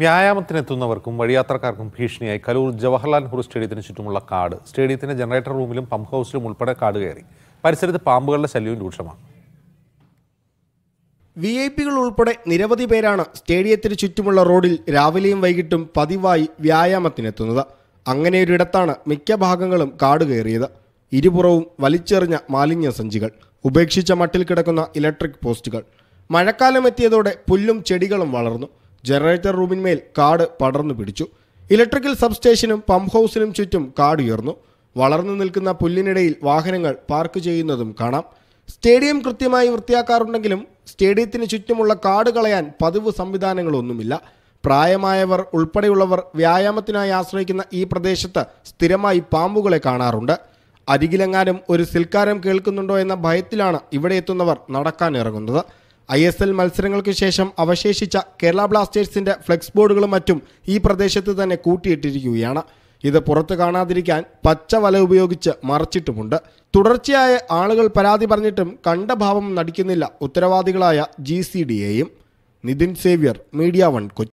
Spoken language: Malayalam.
വ്യായാമത്തിനെത്തുന്നവർക്കും വഴിയാത്രക്കാർക്കും ഭീഷണിയായി കലൂർ ജവഹർലാൽ നെഹ്റു സ്റ്റേഡിയത്തിന് ചുറ്റുമുള്ള കാട് സ്റ്റേഡിയത്തിന്റെ ജനറേറ്റർ റൂമിലും പമ്പ് ഹൗസിലും ഉൾപ്പെടെ കാട് കയറി പരിസരത്ത് പാമ്പുകളുടെ ശല്യവും രൂക്ഷമാണ് വി ഐ പികൾ ഉൾപ്പെടെ നിരവധി പേരാണ് സ്റ്റേഡിയത്തിന് ചുറ്റുമുള്ള റോഡിൽ രാവിലെയും വൈകിട്ടും പതിവായി വ്യായാമത്തിനെത്തുന്നത് അങ്ങനെയൊരിടത്താണ് മിക്ക ഭാഗങ്ങളും കാട് കയറിയത് ഇരുപുറവും വലിച്ചെറിഞ്ഞ മാലിന്യ സഞ്ചികൾ ഉപേക്ഷിച്ച മട്ടിൽ കിടക്കുന്ന ഇലക്ട്രിക് പോസ്റ്റുകൾ മഴക്കാലം എത്തിയതോടെ പുല്ലും ചെടികളും വളർന്നു ജനറേറ്റർ റൂമിന്മേൽ കാട് പടർന്നു പിടിച്ചു ഇലക്ട്രിക്കൽ സബ്സ്റ്റേഷനും പമ്പ് ഹൗസിനും ചുറ്റും കാട് ഉയർന്നു വളർന്നു നിൽക്കുന്ന പുല്ലിനിടയിൽ വാഹനങ്ങൾ പാർക്ക് ചെയ്യുന്നതും കാണാം സ്റ്റേഡിയം കൃത്യമായി വൃത്തിയാക്കാറുണ്ടെങ്കിലും സ്റ്റേഡിയത്തിന് ചുറ്റുമുള്ള കാട് കളയാൻ പതിവ് സംവിധാനങ്ങളൊന്നുമില്ല പ്രായമായവർ ഉൾപ്പെടെയുള്ളവർ വ്യായാമത്തിനായി ആശ്രയിക്കുന്ന ഈ പ്രദേശത്ത് സ്ഥിരമായി പാമ്പുകളെ കാണാറുണ്ട് അരികിലെങ്ങാനും ഒരു സിൽക്കാരം കേൾക്കുന്നുണ്ടോ എന്ന ഭയത്തിലാണ് ഇവിടെ എത്തുന്നവർ നടക്കാൻ ഇറങ്ങുന്നത് ഐ എസ് എൽ മത്സരങ്ങൾക്ക് ശേഷം അവശേഷിച്ച കേരള ബ്ലാസ്റ്റേഴ്സിന്റെ ഫ്ലെക്സ് ബോർഡുകളും മറ്റും ഈ പ്രദേശത്ത് തന്നെ കൂട്ടിയിട്ടിരിക്കുകയാണ് ഇത് പുറത്തു കാണാതിരിക്കാൻ പച്ച വല ഉപയോഗിച്ച് മറച്ചിട്ടുമുണ്ട് തുടർച്ചയായ ആളുകൾ പരാതി പറഞ്ഞിട്ടും കണ്ട ഭാവം നടിക്കുന്നില്ല ഉത്തരവാദികളായ ജി സി ഡി എയും നിതിൻ സേവ്യർ മീഡിയ വൺ കൊച്ചി